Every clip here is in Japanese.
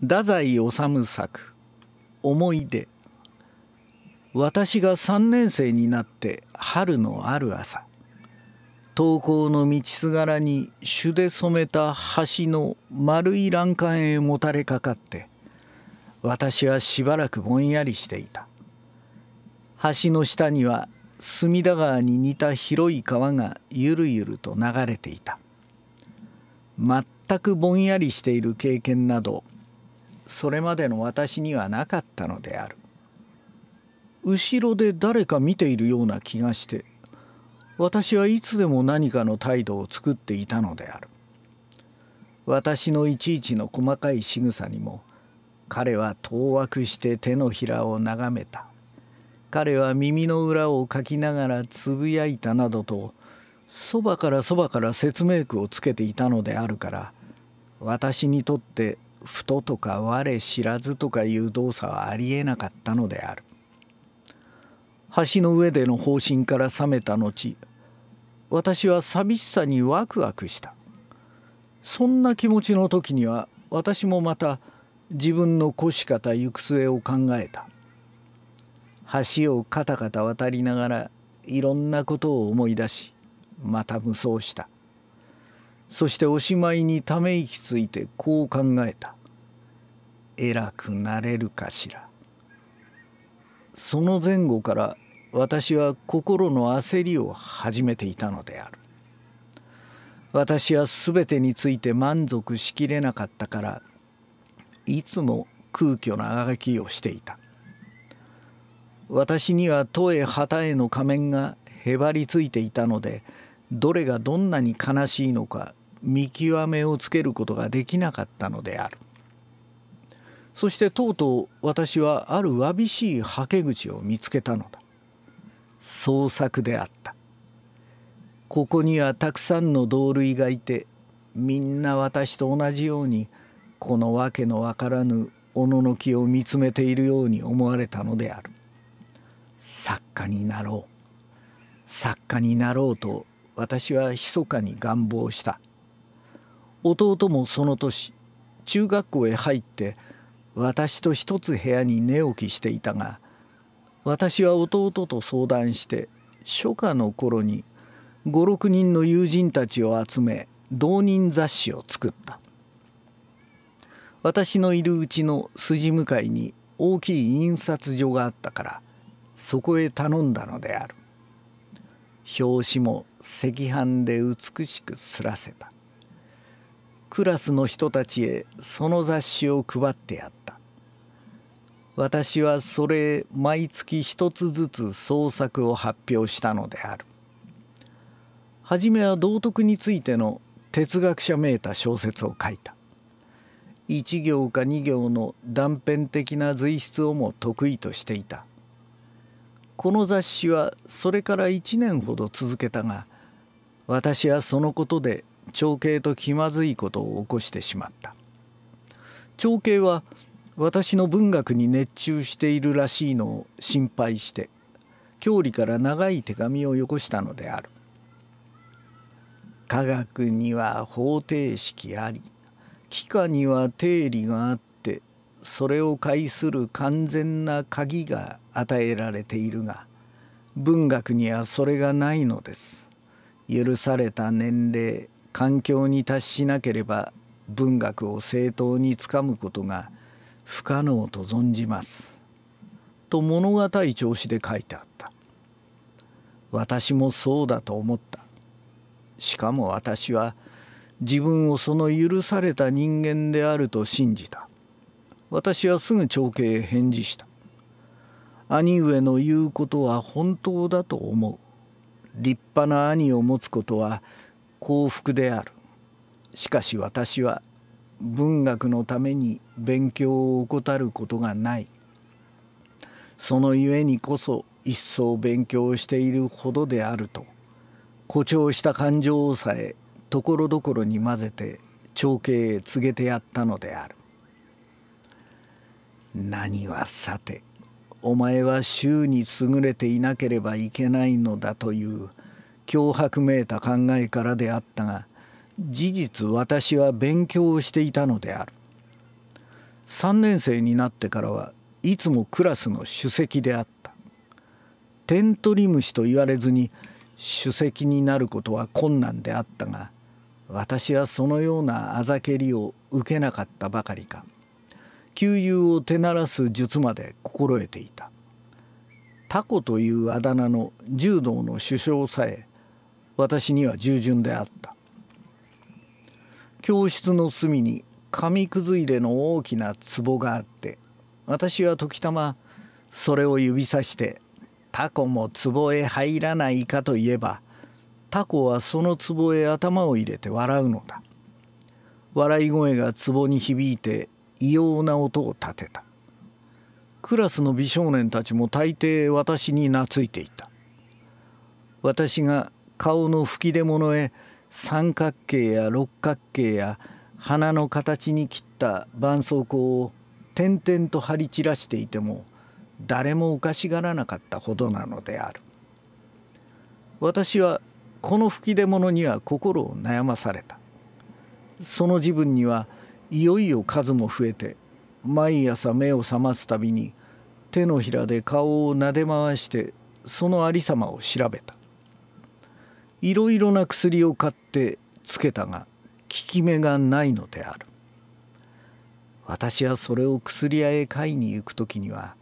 太宰治作「思い出」私が3年生になって春のある朝登校の道すがらに朱で染めた橋の丸い欄干へもたれかかって私はしばらくぼんやりしていた橋の下には隅田川に似た広い川がゆるゆると流れていた全くぼんやりしている経験などそれまでの私にはなかったのである後ろで誰か見ているような気がして私はいつでも何かの態度を作っていたのである私のいちいちの細かい仕草にも彼は当惑して手のひらを眺めた彼は耳の裏をかきながらつぶやいたなどとそばからそばから説明句をつけていたのであるから私にとってふととか我知らずとかいう動作はありえなかったのである橋の上での方針から覚めた後私は寂しさにワクワクしたそんな気持ちの時には私もまた自分の腰方行く末を考えた橋をカタカタ渡りながらいろんなことを思い出しまた無双した「そしておしまいにため息ついてこう考えた偉くなれるかしらその前後から私は心の焦りを始めていたのである私は全てについて満足しきれなかったからいつも空虚なあがきをしていた私には戸へ旗への仮面がへばりついていたのでどれがどんなに悲しいのか見極めをつけることができなかったのであるそしてとうとう私はあるわびしいはけ口を見つけたのだ創作であったここにはたくさんの同類がいてみんな私と同じようにこの訳のわからぬおののきを見つめているように思われたのである作家になろう作家になろうと私は密かに願望した弟もその年中学校へ入って私と一つ部屋に寝起きしていたが私は弟と相談して初夏の頃に56人の友人たちを集め同人雑誌を作った私のいるうちの筋向かいに大きい印刷所があったからそこへ頼んだのである表紙も赤飯で美しくすらせたクラスの人たちへその雑誌を配ってやった私はそれ毎月一つずつ創作を発表したのである初めは道徳についての哲学者めいた小説を書いた1行か2行の断片的な随筆をも得意としていたこの雑誌はそれから1年ほど続けたが私はそのことで長兄と気まずいことを起こしてしまった長兄は私の文学に熱中しているらしいのを心配して郷里から長い手紙をよこしたのである科学には方程式あり幾何には定理があってそれを介する完全な鍵が与えられているが文学にはそれがないのです許された年齢環境に達しなければ文学を正当につかむことが不可能と存じます」と物堅い調子で書いてあった私もそうだと思ったしかも私は自分をその許された人間であると信じた私はすぐ長兄へ返事した兄上の言うことは本当だと思う立派な兄を持つことは幸福であるしかし私は文学のために勉強を怠ることがないそのゆえにこそ一層勉強しているほどであると誇張した感情をさえところどころに混ぜて長兄へ告げてやったのである何はさてお前は衆に優れていなければいけないのだという脅迫めいた考えからであったが事実私は勉強をしていたのである3年生になってからはいつもクラスの首席であった点取り虫と言われずに首席になることは困難であったが私はそのようなあざけりを受けなかったばかりか。旧友を手ならす術まで心得ていたタコというあだ名の柔道の首相さえ私には従順であった教室の隅に紙くず入れの大きな壺があって私は時たまそれを指さして「タコも壺へ入らないか」といえばタコはその壺へ頭を入れて笑うのだ笑い声が壺に響いて異様な音を立てたクラスの美少年たちも大抵私に懐いていた私が顔の吹き出物へ三角形や六角形や花の形に切った絆創膏を点々と張り散らしていても誰もおかしがらなかったほどなのである私はこの吹き出物には心を悩まされたその自分にはいよいよ数も増えて毎朝目を覚ますたびに手のひらで顔をなで回してそのありさまを調べたいろいろな薬を買ってつけたが効き目がないのである私はそれを薬屋へ買いに行く時には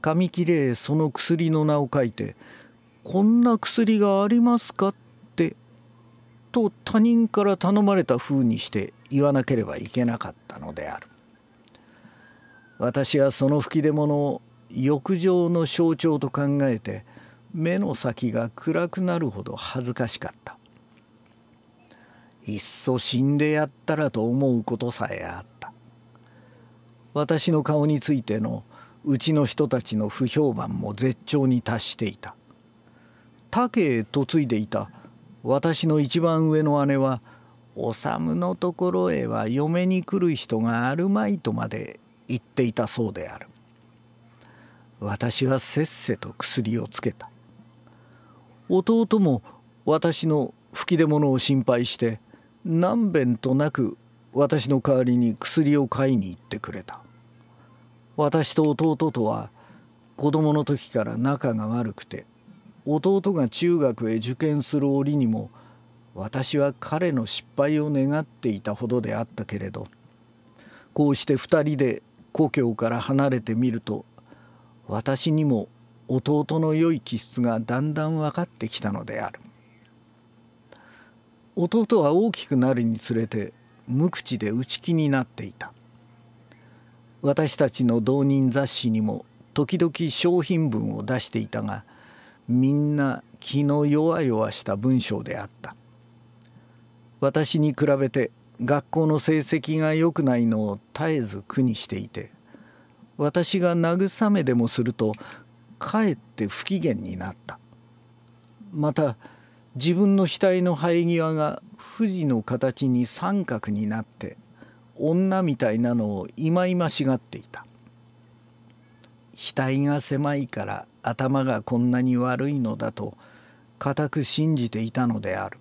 紙切れへその薬の名を書いて「こんな薬がありますか?」ってと他人から頼まれたふうにして言わなければいけなかったのである私はその吹き出物を浴場の象徴と考えて目の先が暗くなるほど恥ずかしかったいっそ死んでやったらと思うことさえあった私の顔についてのうちの人たちの不評判も絶頂に達していた竹へ嫁いでいた私の一番上の姉はおさむのところへは嫁に来る人があるまいとまで言っていたそうである私はせっせと薬をつけた弟も私の吹き出物を心配して何べんとなく私の代わりに薬を買いに行ってくれた私と弟とは子供の時から仲が悪くて弟が中学へ受験する折にも私は彼の失敗を願っていたほどであったけれどこうして2人で故郷から離れてみると私にも弟の良い気質がだんだん分かってきたのである弟は大きくなるにつれて無口で内気になっていた私たちの同人雑誌にも時々商品文を出していたがみんな気の弱々した文章であった私に比べて学校の成績が良くないのを絶えず苦にしていて私が慰めでもするとかえって不機嫌になったまた自分の額の生え際が富士の形に三角になって女みたいなのをいまいましがっていた額が狭いから頭がこんなに悪いのだと固く信じていたのである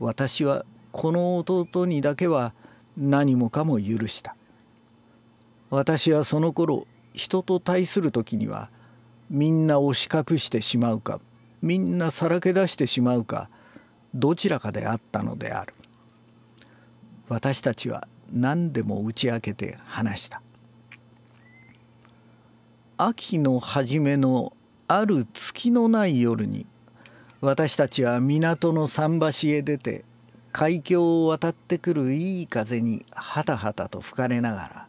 私はこの弟にだけは何もかも許した私はその頃人と対する時にはみんな押し隠してしまうかみんなさらけ出してしまうかどちらかであったのである私たちは何でも打ち明けて話した秋の初めのある月のない夜に私たちは港の桟橋へ出て海峡を渡ってくるいい風にはたはたと吹かれながら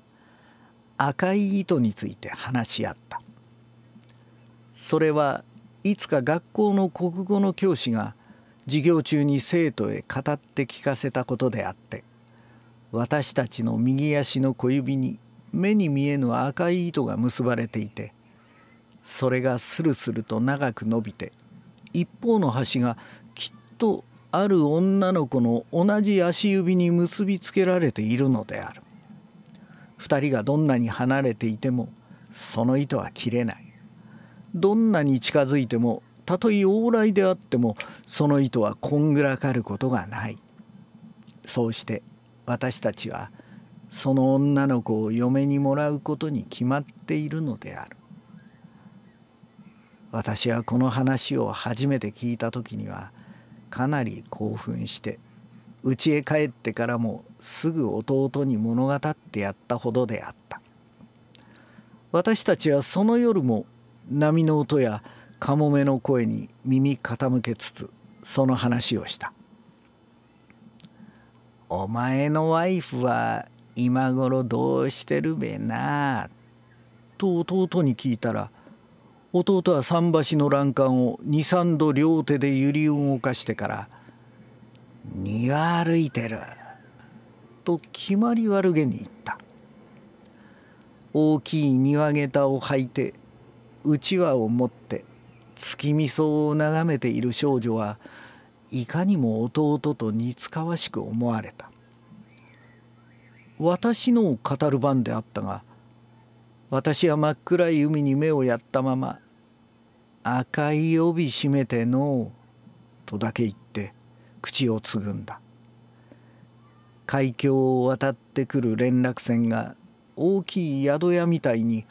赤い糸について話し合ったそれはいつか学校の国語の教師が授業中に生徒へ語って聞かせたことであって私たちの右足の小指に目に見えぬ赤い糸が結ばれていてそれがスルスルと長く伸びて一方の端がきっとある女の子の同じ足指に結びつけられているのである2人がどんなに離れていてもその糸は切れないどんなに近づいてもたとえ往来であってもその糸はこんぐらかることがないそうして私たちはその女の子を嫁にもらうことに決まっているのである私はこの話を初めて聞いた時にはかなり興奮して家へ帰ってからもすぐ弟に物語ってやったほどであった私たちはその夜も波の音やカモメの声に耳傾けつつその話をした「お前のワイフは今頃どうしてるべな」と弟に聞いたら「弟は桟橋の欄干を23度両手で揺り動かしてから「庭歩いてる」と決まり悪げに言った大きい庭下駄を履いてうちわを持って月見草を眺めている少女はいかにも弟と似つかわしく思われた私のを語る番であったが私は真っ暗い海に目をやったまま赤い帯締めてのとだけ言って口をつぐんだ海峡を渡ってくる連絡船が大きい宿屋みたいに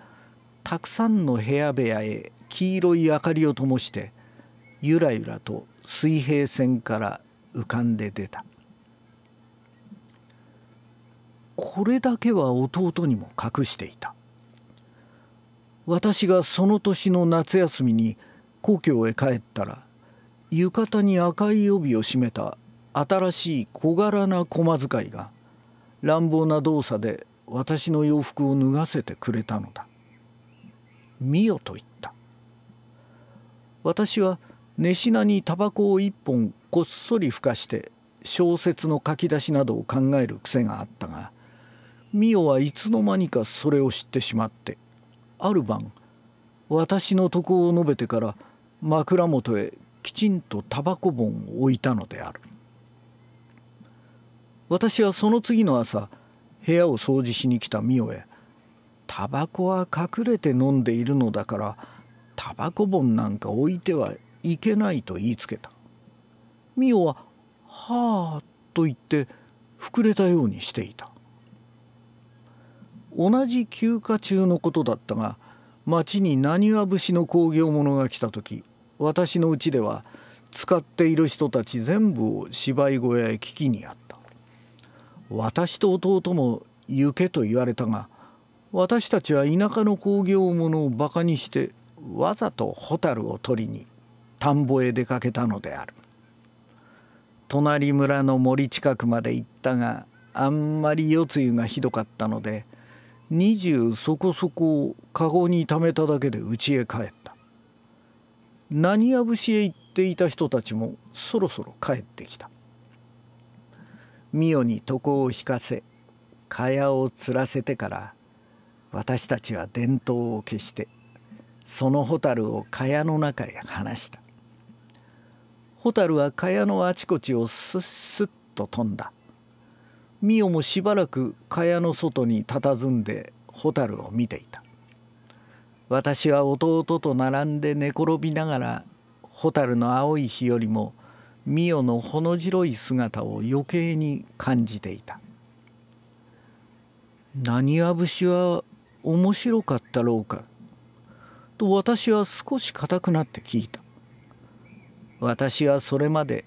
たくさんの部屋部屋へ黄色い明かりを灯してゆらゆらと水平線から浮かんで出たこれだけは弟にも隠していた私がその年の夏休みに故郷へ帰ったら浴衣に赤い帯を締めた新しい小柄な駒使いが乱暴な動作で私の洋服を脱がせてくれたのだ。見よと言った私は寝しなにタバコを一本こっそりふかして小説の書き出しなどを考える癖があったがミオはいつの間にかそれを知ってしまってある晩私の床を述べてから枕元へきちんとタバコ本を置いたのである私はその次の朝部屋を掃除しに来た美代へ「タバコは隠れて飲んでいるのだからタバコ本なんか置いてはいけない」と言いつけた美代は「はあ」と言って膨れたようにしていた同じ休暇中のことだったが町に浪花節の興行者が来た時私のうちでは使っている人たち全部を芝居小屋へ聞きにあった私と弟も行けと言われたが私たちは田舎の興行者をバカにしてわざと蛍を取りに田んぼへ出かけたのである隣村の森近くまで行ったがあんまり夜露がひどかったので20そこそこをごにためただけで家へ帰った何や節へ行っていた人たちもそろそろ帰ってきた美代に床を引かせ蚊帳をつらせてから私たちは伝統を消してその蛍を蚊帳の中へ放した蛍は蚊帳のあちこちをすっすっと飛んだ美代もしばらく蚊帳の外に佇んで蛍を見ていた私は弟と並んで寝転びながら蛍の青い日よりも美代のほの白い姿を余計に感じていた何わ節は面白かったろうかと私は少し硬くなって聞いた私はそれまで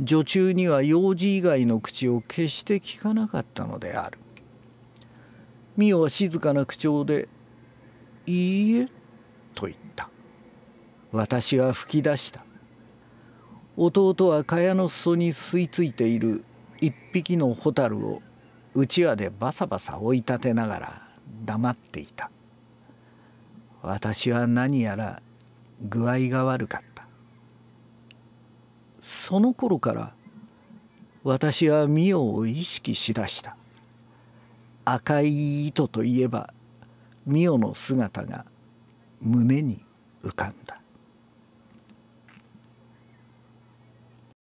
女中には用事以外の口を決して聞かなかったのである美代は静かな口調で「いいえ」と言った私は吹き出した弟は蚊帳の裾に吸い付いている一匹の蛍をうちわでバサバサ追い立てながら黙っていた私は何やら具合が悪かったその頃から私は美代を意識しだした赤い糸といえば美代の姿が胸に浮かんだ